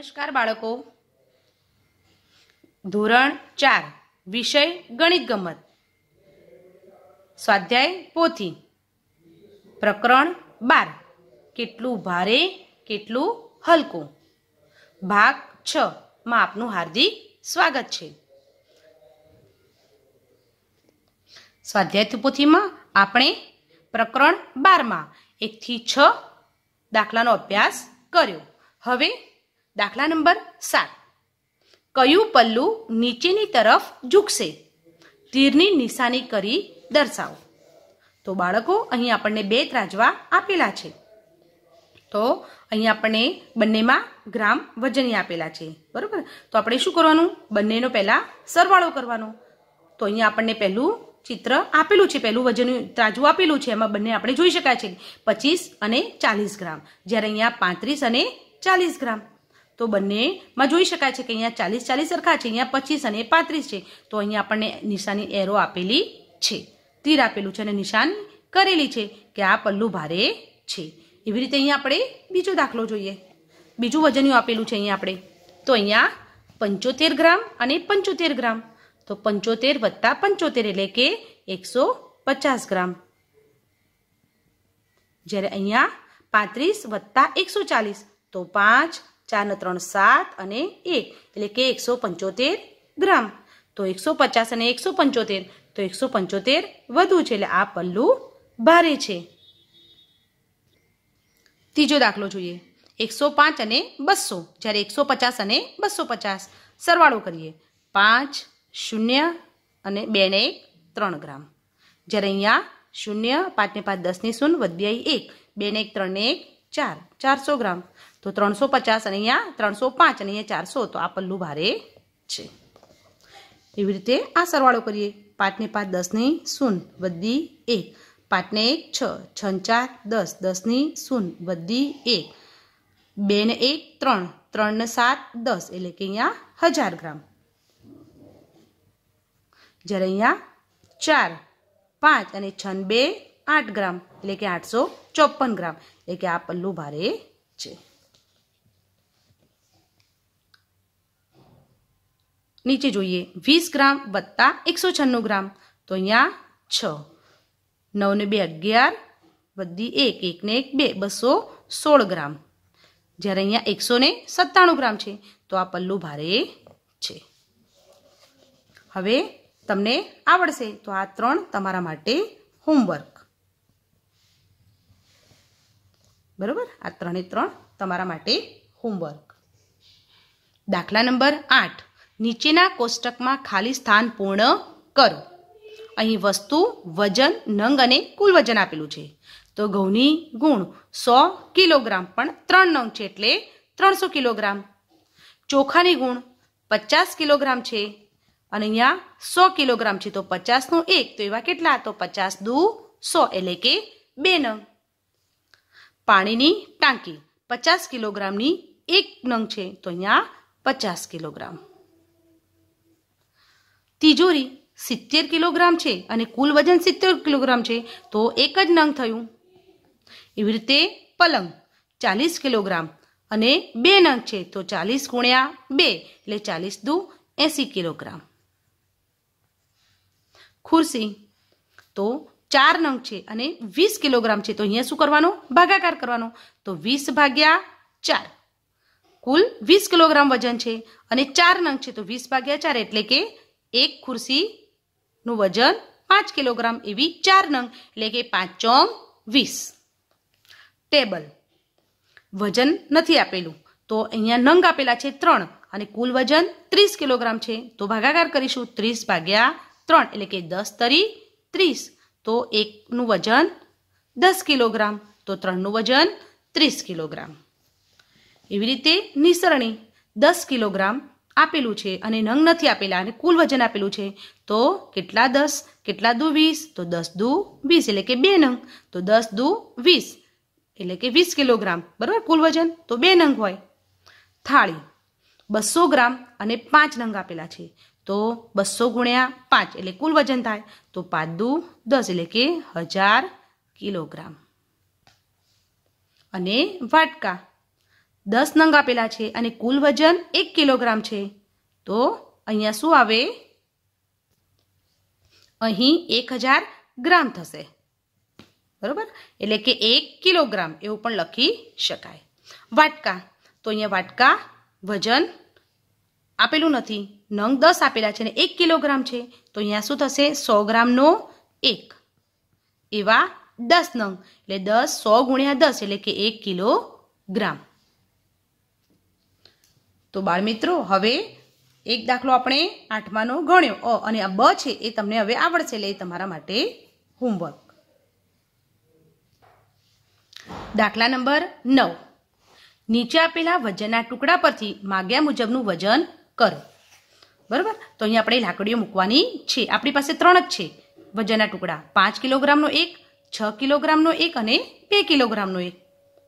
નમસ્કાર બાળકો ધોરણ ચાર વિષય ગણિત ગમત સ્વાધ્યાય પોથી પ્રકરણ બાર કેટલું ભારે કેટલું હલકું ભાગ છ માં આપનું હાર્દિક સ્વાગત છે સ્વાધ્યાય પોથીમાં આપણે પ્રકરણ બારમાં એકથી છ દાખલાનો અભ્યાસ કર્યો હવે દાખલા નંબર સાત કયું પલ્લુ નીચેની તરફ ઝૂકશે તીરની નિશાની કરી દર્શાવો તો બાળકો અહીં આપણને બે ત્રાજવા આપેલા છે તો અહીં આપણને બંનેમાં ગ્રામ વજની આપેલા છે બરાબર તો આપણે શું કરવાનું બંનેનો પહેલાં સરવાળો કરવાનો તો અહીંયા આપણને પહેલું ચિત્ર આપેલું છે પહેલું વજન ત્રાજુ આપેલું છે એમાં બંને આપણે જોઈ શકાય છે પચીસ અને ચાલીસ ગ્રામ જ્યારે અહીંયા પાંત્રીસ અને ચાલીસ ગ્રામ તો બંનેમાં જોઈ શકાય છે કે અહીંયા ચાલીસ ચાલીસ સરખા છે અહીંયા પચીસ અને પાંત્રીસ છે તો અહીંયા આપણને નિશાની એરો આપેલી છે તીર આપેલું છે અને નિશાન કરેલી છે કે આ પલ્લું ભારે છે એવી રીતે અહીંયા આપણે બીજો દાખલો જોઈએ બીજું વજનિયું આપેલું છે અહીંયા આપણે તો અહીંયા પંચોતેર ગ્રામ અને પંચોતેર ગ્રામ તો પંચોતેર વત્તા પંચોતેર એટલે કે એકસો પચાસ ગ્રામ જ્યારે અહીંયા પાંત્રીસ વત્તા એકસો ચાલીસ તો પાંચ ચાર ને ત્રણ સાત અને એક એટલે કે એકસો પંચોતેર ગ્રામ તો એકસો પચાસ અને એકસો પંચોતેર તો એકસો પંચોતેર વધુ છે એટલે આ પલ્લું ભારે છે ત્રીજો દાખલો જોઈએ એકસો પાંચ અને બસો જ્યારે એકસો પચાસ અને બસો પચાસ સરવાળો કરીએ પાંચ શૂન્ય અને બે ને એક ત્રણ ગ્રામ જ્યારે અહીંયા શૂન્ય પાંચને પાંચ દસની શૂન્ય વધી એક બે ને એક ત્રણ ને એક ચાર ચારસો ગ્રામ તો ત્રણસો પચાસ અને અહીંયા ત્રણસો પાંચ અને અહીંયા ચારસો તો આ પલ્લું ભારે છે એવી રીતે આ સરવાળો કરીએ પાંચને પાંચ દસની શૂન્ય બધી એક પાંચને એક છ છ ચાર દસ દસની શૂન્ય બધી એક બે ને એક ત્રણ ત્રણને સાત દસ એટલે કે અહીંયા હજાર ગ્રામ જ્યારે અહીંયા ચાર પાંચ અને છ બે આઠ ગ્રામ એટલે કે આઠસો ચોપન ગ્રામ એટલે કે આ પલ્લું ભારે છે નીચે જોઈએ વીસ ગ્રામ વત્તા એકસો છન્નું ગ્રામ તો અહીંયા છ નવને બે અગિયાર બધી એક એકને એક બે બસો સોળ ગ્રામ જ્યારે અહીંયા એકસો ને સત્તાણું ગ્રામ છે તો આ પલ્લું ભારે છે હવે તમને આવડશે તો આ ત્રણ તમારા માટે હોમવર્ક બરાબર આ ત્રણે ત્રણ તમારા માટે હોમવર્ક દાખલા નંબર આઠ નીચેના કોષ્ટકમાં ખાલી સ્થાન પૂર્ણ કરો અહીં વસ્તુ વજન નંગ અને કુલ વજન આપેલું છે તો ઘઉંની ગુણ સો કિલોગ્રામ પણ ત્રણ નંગ છે એટલે ત્રણસો કિલોગ્રામ ચોખાની ગુણ પચાસ કિલોગ્રામ છે અને અહીંયા સો કિલોગ્રામ છે તો પચાસનો એક તો એવા કેટલા તો પચાસ દુ સો એટલે કે બે નંગ પાણીની ટાંકી પચાસ કિલોગ્રામની એક નંગ છે તો અહીંયા પચાસ કિલોગ્રામ તિજોરી સિત્તેર કિલોગ્રામ છે અને કુલ વજન સિત્તેર કિલોગ્રામ છે તો એક જ નંગ થયું એવી રીતે પલંગ ચાલીસ કિલોગ્રામ અને બે નંગ છે તો ચાલીસ ગુણ્યા બે એટલે ચાલીસ દુ એસી કિલોગ્રામ ખુરશી તો ચાર નંગ છે અને વીસ કિલોગ્રામ છે તો અહીંયા શું કરવાનો ભાગાકાર કરવાનો તો વીસ ભાગ્યા ચાર કુલ વીસ કિલોગ્રામ વજન છે અને ચાર નંગ છે તો વીસ ભાગ્યા ચાર એટલે કે એક ખુરશીનું વજન પાંચ કિલોગ્રામ એવી ચાર નંગ એટલે કે પાંચ ચોમ વીસ ટેબલ વજન નથી આપેલું તો અહીંયા નંગ આપેલા છે ત્રણ અને કુલ વજન ત્રીસ કિલોગ્રામ છે તો ભાગાકાર કરીશું ત્રીસ ભાગ્યા ત્રણ એટલે કે દસ તરી ત્રીસ તો એકનું વજન દસ કિલોગ્રામ તો ત્રણનું વજન ત્રીસ કિલોગ્રામ એવી રીતે નિસરણી દસ કિલોગ્રામ આપેલું છે અને નંગ નથી આપેલા અને કુલ વજન આપેલું છે તો કેટલા દસ કેટલા દુ વીસ તો દસ દુ વીસ એટલે કે બે નંગ તો દસ દુ વીસ એટલે કે વીસ કિલોગ્રામ બરાબર કુલ વજન તો બે નંગ હોય થાળી બસો ગ્રામ અને પાંચ નંગ આપેલા છે તો બસો ગુણ્યા પાંચ એટલે કુલ વજન થાય તો પાંચ દુ દસ એટલે કે હજાર કિલોગ્રામ અને વાટકા દસ નંગ આપેલા છે અને કુલ વજન એક કિલોગ્રામ છે તો અહીંયા શું આવે અહીં એક હજાર ગ્રામ થશે બરાબર એટલે કે એક કિલોગ્રામ એવું પણ લખી શકાય વાટકા તો અહીંયા વાટકા વજન આપેલું નથી નંગ દસ આપેલા છે અને એક કિલોગ્રામ છે તો અહીંયા શું થશે સો ગ્રામનો એક એવા દસ નંગ એટલે દસ સો ગુણ્યા દસ એટલે કે એક કિલોગ્રામ તો બાળ મિત્રો હવે એક દાખલો આપણે આઠમાનો ગણ્યો અ અને આ બ છે એ તમને હવે આવડશે એટલે એ તમારા માટે હોમવર્ક દાખલા નંબર નવ નીચે આપેલા વજનના ટુકડા પરથી માગ્યા મુજબનું વજન કરો બરાબર તો અહીંયા આપણે લાકડીઓ મૂકવાની છે આપણી પાસે ત્રણ જ છે વજનના ટુકડા પાંચ કિલોગ્રામનો એક છ કિલોગ્રામનો એક અને બે કિલોગ્રામનો એક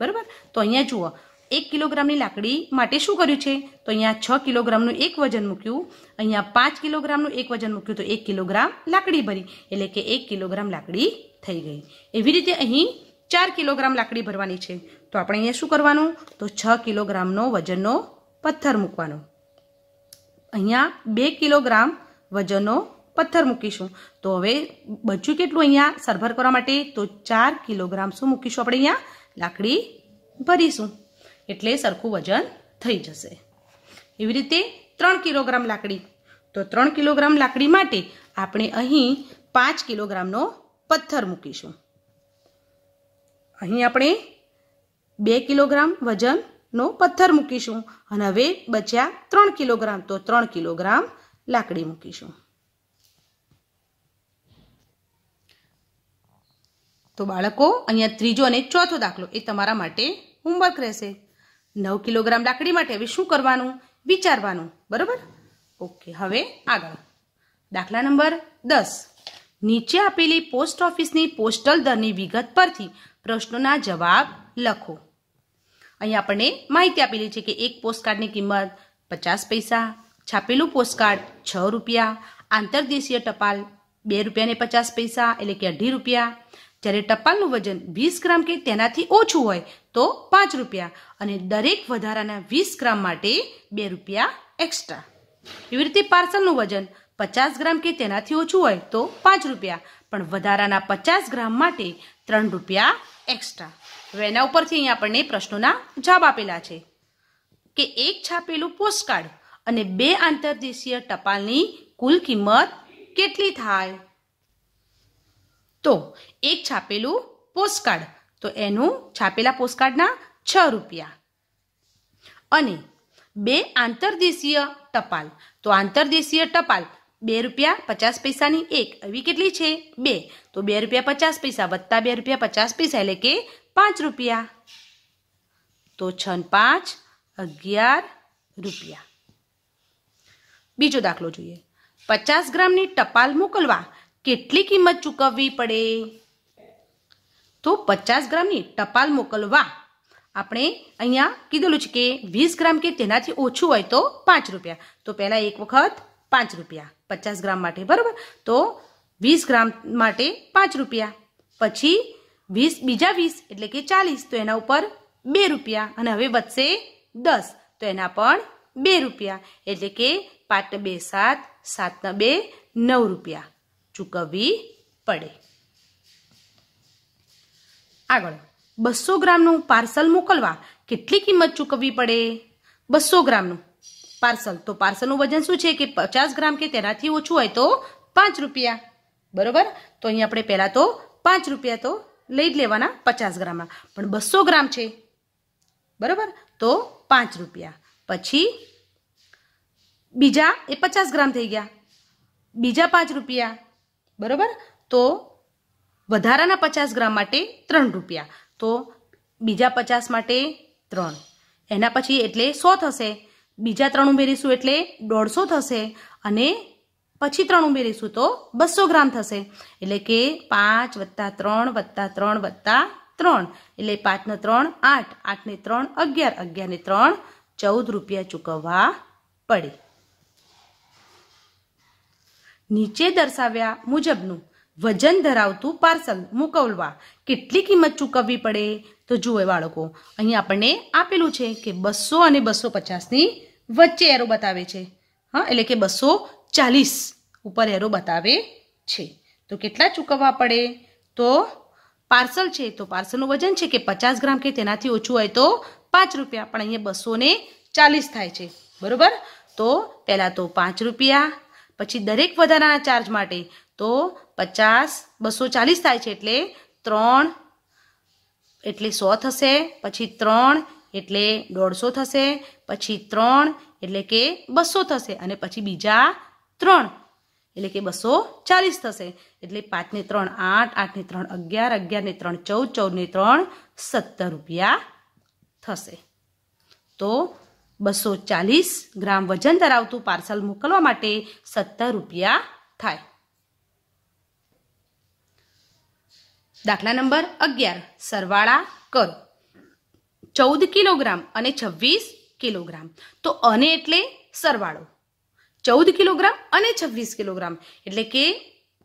બરાબર તો અહીંયા જુઓ એક કિલોગ્રામની લાકડી માટે શું કર્યું છે તો અહીંયા છ કિલોગ્રામનું એક વજન મૂક્યું અહીંયા પાંચ કિલોગ્રામનું એક વજન મૂક્યું તો એક કિલોગ્રામ લાકડી ભરી એટલે કે એક કિલોગ્રામ લાકડી થઈ ગઈ એવી રીતે અહીં ચાર કિલોગ્રામ લાકડી ભરવાની છે તો આપણે અહીંયા શું કરવાનું તો છ કિલોગ્રામનો વજનનો પથ્થર મૂકવાનો અહીંયા બે કિલોગ્રામ વજનનો પથ્થર મૂકીશું તો હવે બચ્યું કેટલું અહીંયા સરભર કરવા માટે તો ચાર કિલોગ્રામ શું મૂકીશું આપણે અહીંયા લાકડી ભરીશું એટલે સરખું વજન થઈ જશે એવી રીતે ત્રણ કિલોગ્રામ લાકડી તો ત્રણ કિલોગ્રામ લાકડી માટે આપણે અહીં પાંચ કિલોગ્રામનો પથ્થર મૂકીશું અહીં આપણે બે કિલોગ્રામ વજનનો પથ્થર મૂકીશું અને હવે બચ્યા ત્રણ કિલોગ્રામ તો ત્રણ કિલોગ્રામ લાકડી મૂકીશું તો બાળકો અહીંયા ત્રીજો અને ચોથો દાખલો એ તમારા માટે હોમવર્ક રહેશે નવ કિલોગ્રામ લાકડી માટે હવે શું કરવાનું વિચારવાનું બરાબર ઓકે હવે આગળ દાખલા નંબર દસ નીચે આપેલી પોસ્ટ ઓફિસની પોસ્ટલ દરની વિગત પરથી પ્રશ્નોના જવાબ લખો અહીં આપણને માહિતી આપેલી છે કે એક પોસ્ટકાર્ડની કિંમત પચાસ પૈસા છાપેલું પોસ્ટકાર્ડ છ રૂપિયા આંતરદેશીય ટપાલ બે રૂપિયાને પચાસ પૈસા એટલે કે અઢી રૂપિયા જ્યારે ટપાલનું વજન વીસ ગ્રામ કે તેનાથી ઓછું હોય તો પાંચ રૂપિયા અને દરેક વધારાના વીસ ગ્રામ માટે બે રૂપિયા એક્સ્ટ્રા એવી રીતે પાર્સલનું વજન પચાસ ગ્રામ કે તેનાથી ઓછું હોય તો પાંચ રૂપિયા પણ વધારાના પચાસ ગ્રામ માટે ત્રણ રૂપિયા એક્સ્ટ્રા હવે એના ઉપરથી અહીંયા આપણને પ્રશ્નોના જવાબ આપેલા છે કે એક છાપેલું પોસ્ટકાર્ડ અને બે આંતરદેશીય ટપાલની કુલ કિંમત કેટલી થાય તો એક છાપેલું પોસ્ટકાર્ડ તો એનું છાપેલા પોસ્ટકાર્ડના છ રૂપિયા અને બે આંતરદેશીય ટપાલ તો આંતરદેશીય ટપાલ બે રૂપિયા પચાસ પૈસાની એક એવી કેટલી છે બે તો બે રૂપિયા પચાસ પૈસા વત્તા બે રૂપિયા પચાસ પૈસા એટલે કે પાંચ રૂપિયા તો છ પાંચ અગિયાર રૂપિયા બીજો દાખલો જોઈએ પચાસ ગ્રામની ટપાલ મોકલવા કેટલી કિંમત ચૂકવવી પડે તો પચાસ ગ્રામની ટપાલ મોકલવા આપણે અહીંયા કીધેલું છે કે વીસ ગ્રામ કે તેનાથી ઓછું હોય તો પાંચ રૂપિયા તો પહેલાં એક વખત પાંચ રૂપિયા પચાસ ગ્રામ માટે બરાબર તો વીસ ગ્રામ માટે પાંચ રૂપિયા પછી વીસ બીજા વીસ એટલે કે ચાલીસ તો એના ઉપર બે રૂપિયા અને હવે વધશે દસ તો એના પણ બે રૂપિયા એટલે કે પાંચ બે સાત સાતના બે નવ રૂપિયા ચૂકવવી પડે આગળ બસો ગ્રામનું પાર્સલ મોકલવા કેટલી કિંમત ચૂકવવી પડે બસો ગ્રામનું પાર્સલ તો પાર્સલનું વજન શું છે કે પચાસ ગ્રામ કે તેનાથી ઓછું હોય તો પાંચ રૂપિયા બરોબર તો અહીં આપણે પહેલાં તો પાંચ રૂપિયા તો લઈ જ લેવાના પચાસ ગ્રામમાં પણ બસો ગ્રામ છે બરોબર તો પાંચ રૂપિયા પછી બીજા એ પચાસ ગ્રામ થઈ ગયા બીજા પાંચ રૂપિયા બરોબર તો વધારાના પચાસ ગ્રામ માટે ત્રણ રૂપિયા તો બીજા પચાસ માટે ત્રણ એના પછી એટલે સો થશે બીજા ત્રણ ઉમેરીશું એટલે દોઢસો થશે અને પછી ત્રણ ઉમેરીશું તો બસો ગ્રામ થશે એટલે કે પાંચ વત્તા ત્રણ વત્તા ત્રણ વત્તા ત્રણ એટલે પાંચને ત્રણ આઠ આઠને ત્રણ અગિયાર અગિયારને ત્રણ ચૌદ રૂપિયા ચૂકવવા પડે નીચે દર્શાવ્યા મુજબનું વજન ધરાવતું પાર્સલ મોકલવા કેટલી કિંમત ચૂકવવી પડે તો જુએ બાળકો અહીંયા આપણને આપેલું છે કે બસો અને બસો પચાસની વચ્ચે એરો બતાવે છે હા એટલે કે બસો ચાલીસ ઉપર એરો બતાવે છે તો કેટલા ચૂકવવા પડે તો પાર્સલ છે તો પાર્સલનું વજન છે કે પચાસ ગ્રામ કે તેનાથી ઓછું હોય તો પાંચ રૂપિયા પણ અહીંયા બસો ચાલીસ થાય છે બરાબર તો પહેલાં તો પાંચ રૂપિયા પછી દરેક વધારાના ચાર્જ માટે તો પચાસ બસો ચાલીસ થાય છે એટલે ત્રણ એટલે સો થશે પછી ત્રણ એટલે દોઢસો થશે પછી ત્રણ એટલે કે બસો થશે અને પછી બીજા ત્રણ એટલે કે બસો ચાલીસ થશે એટલે પાંચને ત્રણ આઠ આઠને ત્રણ અગિયાર અગિયારને ત્રણ ચૌદ ચૌદને ત્રણ સત્તર રૂપિયા થશે તો બસો ચાલીસ ગ્રામ વજન ધરાવતું પાર્સલ મોકલવા માટે સત્તર રૂપિયા થાય દાખલા નંબર અગિયાર સરવાળા કરો ચૌદ કિલોગ્રામ અને છવ્વીસ કિલોગ્રામ તો અને એટલે સરવાળો ચૌદ કિલોગ્રામ અને છવ્વીસ કિલોગ્રામ એટલે કે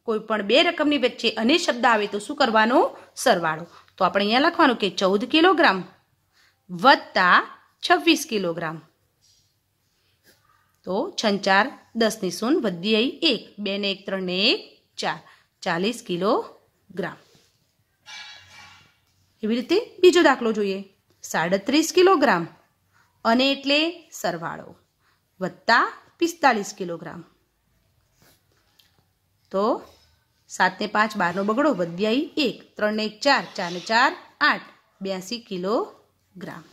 કોઈ પણ બે રકમની વચ્ચે અને શબ્દ આવે તો શું કરવાનો સરવાળો તો આપણે અહીંયા લખવાનું કે ચૌદ કિલોગ્રામ વત્તા છવ્વીસ કિલોગ્રામ તો છન ચાર દસની શૂન વધી એક બે ને એક ત્રણ ને એક ચાર ચાલીસ કિલોગ્રામ એવી રીતે બીજો દાખલો જોઈએ સાડત્રીસ કિલોગ્રામ અને એટલે સરવાળો વત્તા પિસ્તાલીસ કિલોગ્રામ તો સાતને પાંચ બારનો બગડો વધ્યા એક ત્રણને એક ચાર ચારને ચાર આઠ બ્યાસી કિલોગ્રામ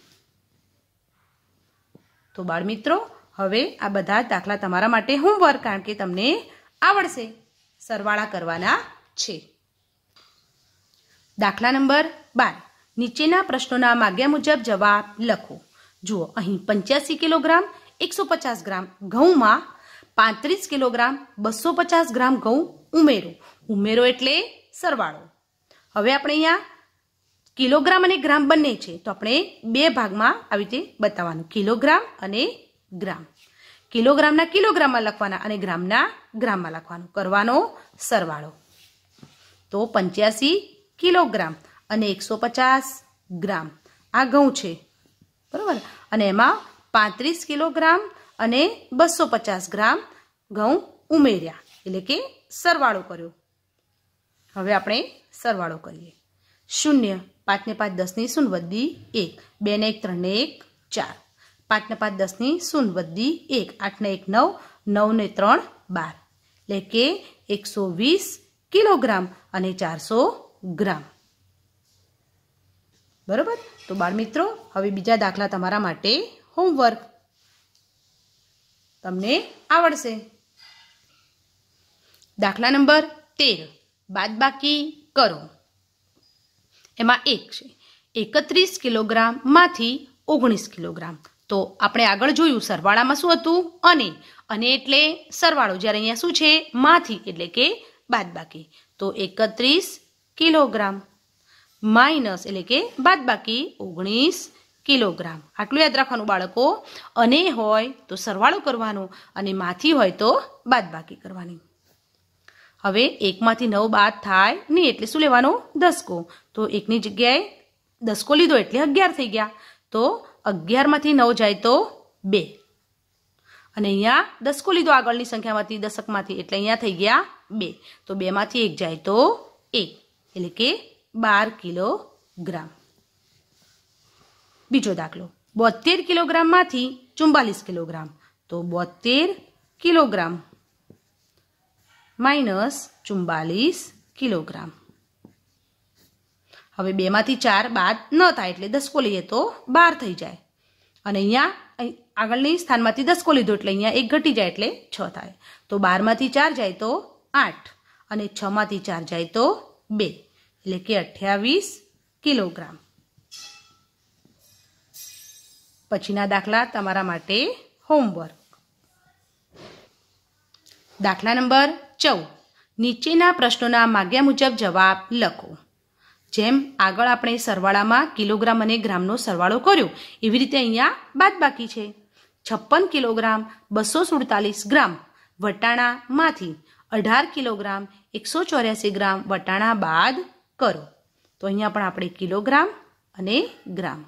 તો બાળમિત્રો હવે આ બધા દાખલા તમારા માટે હોમવર્ક કારણ કે તમને આવડશે સરવાળા કરવાના છે દાખલા નંબર બાર નીચેના પ્રશ્નોના માગ્યા મુજબ જવાબ લખો જુઓ અહીં પંચ્યાસી કિલોગ્રામ એકસો પચાસ ગ્રામ ઘઉંમાં પાંત્રીસ કિલોગ્રામ બસો પચાસ ગ્રામ ઘઉં ઉમેરો ઉમેરો એટલે સરવાળો હવે આપણે અહીંયા કિલોગ્રામ અને ગ્રામ બંને છે તો આપણે બે ભાગમાં આવી રીતે બતાવવાનું કિલોગ્રામ અને ગ્રામ કિલોગ્રામના કિલોગ્રામમાં લખવાના અને ગ્રામના ગ્રામમાં લખવાનું કરવાનો સરવાળો તો પંચ્યાસી કિલોગ્રામ અને એકસો પચાસ ગ્રામ આ ઘઉં છે બરાબર અને એમાં પાંત્રીસ કિલોગ્રામ અને બસો પચાસ ગ્રામ ઘઉં ઉમેર્યા એટલે કે સરવાળો કર્યો હવે આપણે સરવાળો કરીએ શૂન્ય પાંચને પાંચ દસની શૂન્ય વધી એક બેને એક ત્રણને એક ચાર પાંચને પાંચ દસની શૂન્ય વધી એક આઠને એક નવ નવને ત્રણ બાર એટલે કે એકસો વીસ કિલોગ્રામ અને ચારસો ગ્રામ બરોબર તો બાળ મિત્રો હવે બીજા દાખલા તમારા માટે હોમવર્ક તમને આવડશે દાખલા નંબર તેર બાદબાકી કરો એમાં એક છે એકત્રીસ કિલોગ્રામમાંથી ઓગણીસ કિલોગ્રામ તો આપણે આગળ જોયું સરવાળામાં શું હતું અને અને એટલે સરવાળો જ્યારે અહીંયા શું છે માંથી એટલે કે બાદબાકી તો એકત્રીસ કિલોગ્રામ માઇનસ એટલે કે બાદ બાકી ઓગણીસ કિલોગ્રામ આટલું યાદ રાખવાનું બાળકો અને હોય તો સરવાળો કરવાનો અને માથી હોય તો બાદ બાકી કરવાની હવે એકમાંથી નવ બાદ થાય નહીં એટલે શું લેવાનો દસકો તો એકની જગ્યાએ દસકો લીધો એટલે અગિયાર થઈ ગયા તો અગિયારમાંથી નવ જાય તો બે અને અહીંયા દસકો લીધો આગળની સંખ્યામાંથી દશકમાંથી એટલે અહીંયા થઈ ગયા બે તો બેમાંથી એક જાય તો એક એટલે કે બાર કિલોગ્રામ બીજો દાખલો બોતેર કિલોગ્રામમાંથી ચુમ્બાલીસ કિલોગ્રામ તો બોતેર કિલોગ્રામ માઇનસ ચુમ્બાલીસ કિલોગ્રામ હવે બેમાંથી ચાર બાદ ન થાય એટલે દસકો લઈએ તો બાર થઈ જાય અને અહીંયા આગળની સ્થાનમાંથી દસકો લીધો એટલે અહીંયા એક ઘટી જાય એટલે છ થાય તો બારમાંથી ચાર જાય તો આઠ અને છમાંથી ચાર જાય તો બે એટલે કે અઠ્યાવીસ કિલોગ્રામ પછીના દાખલા તમારા માટે હોમવર્ક દાખલા નંબર ચૌદ નીચેના પ્રશ્નોના માગ્યા મુજબ જવાબ લખો જેમ આગળ આપણે સરવાળામાં કિલોગ્રામ અને ગ્રામનો સરવાળો કર્યો એવી રીતે અહીંયા બાદ બાકી છે છપ્પન કિલોગ્રામ બસો સુડતાલીસ ગ્રામ વટાણામાંથી અઢાર કિલોગ્રામ એકસો ચોર્યાસી ગ્રામ વટાણા બાદ કરો તો અહીંયા પણ આપણે કિલોગ્રામ અને ગ્રામ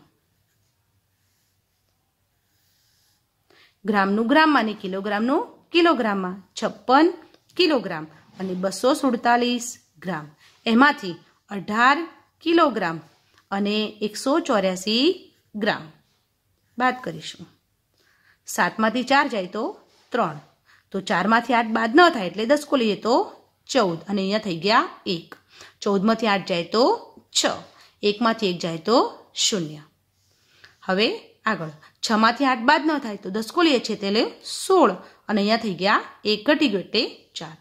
ગ્રામનું ગ્રામમાં અને કિલોગ્રામનું કિલોગ્રામમાં છપ્પન કિલોગ્રામ અને બસો સુડતાલીસ ગ્રામ એમાંથી અઢાર કિલોગ્રામ અને એકસો ચોર્યાસી ગ્રામ બાદ કરીશું સાતમાંથી ચાર જાય તો ત્રણ તો ચારમાંથી આઠ બાદ ન થાય એટલે દસ કોલીએ તો ચૌદ અને અહીંયા થઈ ગયા એક ચૌદમાંથી આઠ જાય તો છ એકમાંથી એક જાય તો શૂન્ય હવે આગળ છમાંથી આઠ બાદ ન થાય તો દસ દસકોલીએ છે એટલે સોળ અને અહીંયા થઈ ગયા એક ઘટી ઘટે ચાર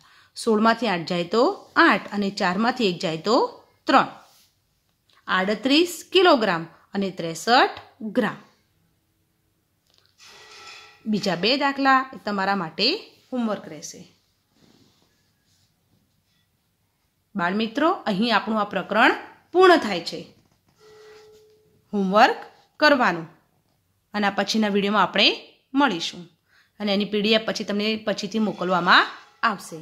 સોળમાંથી આઠ જાય તો આઠ અને ચારમાંથી એક જાય તો ત્રણ આડત્રીસ કિલોગ્રામ અને ત્રેસઠ ગ્રામ બીજા બે દાખલા તમારા માટે હોમવર્ક રહેશે બાળમિત્રો અહીં આપણું આ પ્રકરણ પૂર્ણ થાય છે હોમવર્ક કરવાનું અને આ પછીના વિડીયોમાં આપણે મળીશું અને એની પીડીએફ પછી તમને પછીથી મોકલવામાં આવશે